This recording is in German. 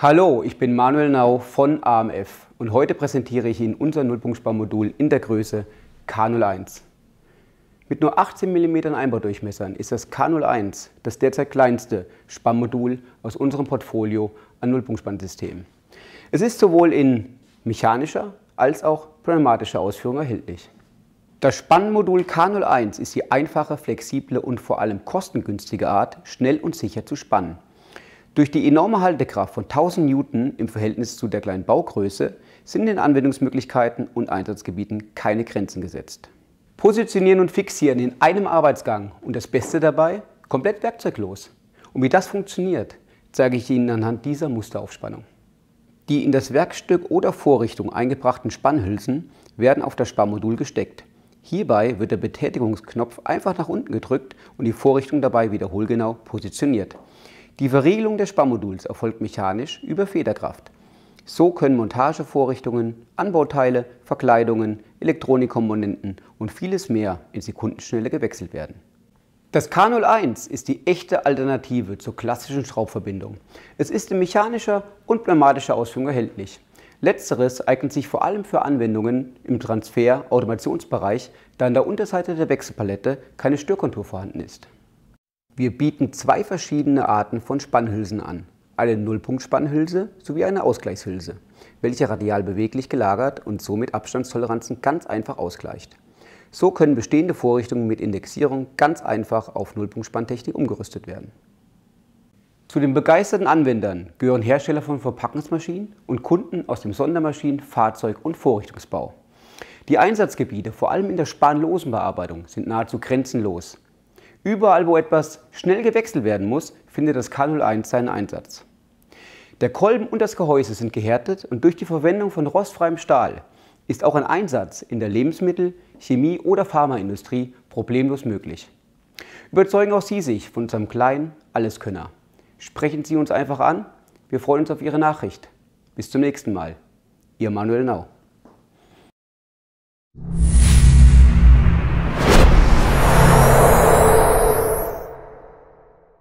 Hallo, ich bin Manuel Nau von AMF und heute präsentiere ich Ihnen unser Nullpunktsparmodul in der Größe K01. Mit nur 18 mm Einbaudurchmessern ist das K01 das derzeit kleinste Spannmodul aus unserem Portfolio an Nullpunktspannsystemen. Es ist sowohl in mechanischer als auch pneumatischer Ausführung erhältlich. Das Spannmodul K01 ist die einfache, flexible und vor allem kostengünstige Art, schnell und sicher zu spannen. Durch die enorme Haltekraft von 1000 Newton im Verhältnis zu der kleinen Baugröße sind den Anwendungsmöglichkeiten und Einsatzgebieten keine Grenzen gesetzt. Positionieren und fixieren in einem Arbeitsgang und das Beste dabei, komplett werkzeuglos. Und wie das funktioniert, zeige ich Ihnen anhand dieser Musteraufspannung. Die in das Werkstück oder Vorrichtung eingebrachten Spannhülsen werden auf das Sparmodul gesteckt. Hierbei wird der Betätigungsknopf einfach nach unten gedrückt und die Vorrichtung dabei wiederholgenau positioniert. Die Verriegelung des Sparmoduls erfolgt mechanisch über Federkraft. So können Montagevorrichtungen, Anbauteile, Verkleidungen, Elektronikkomponenten und vieles mehr in Sekundenschnelle gewechselt werden. Das K01 ist die echte Alternative zur klassischen Schraubverbindung. Es ist in mechanischer und pneumatischer Ausführung erhältlich. Letzteres eignet sich vor allem für Anwendungen im Transfer-Automationsbereich, da an der Unterseite der Wechselpalette keine Störkontur vorhanden ist. Wir bieten zwei verschiedene Arten von Spannhülsen an. Eine Nullpunktspannhülse sowie eine Ausgleichshülse, welche radial beweglich gelagert und somit Abstandstoleranzen ganz einfach ausgleicht. So können bestehende Vorrichtungen mit Indexierung ganz einfach auf Nullpunktspanntechnik umgerüstet werden. Zu den begeisterten Anwendern gehören Hersteller von Verpackungsmaschinen und Kunden aus dem Sondermaschinen-, Fahrzeug- und Vorrichtungsbau. Die Einsatzgebiete, vor allem in der Spanlosenbearbeitung, sind nahezu grenzenlos. Überall, wo etwas schnell gewechselt werden muss, findet das K01 seinen Einsatz. Der Kolben und das Gehäuse sind gehärtet und durch die Verwendung von rostfreiem Stahl ist auch ein Einsatz in der Lebensmittel-, Chemie- oder Pharmaindustrie problemlos möglich. Überzeugen auch Sie sich von unserem kleinen Alleskönner. Sprechen Sie uns einfach an. Wir freuen uns auf Ihre Nachricht. Bis zum nächsten Mal. Ihr Manuel Nau.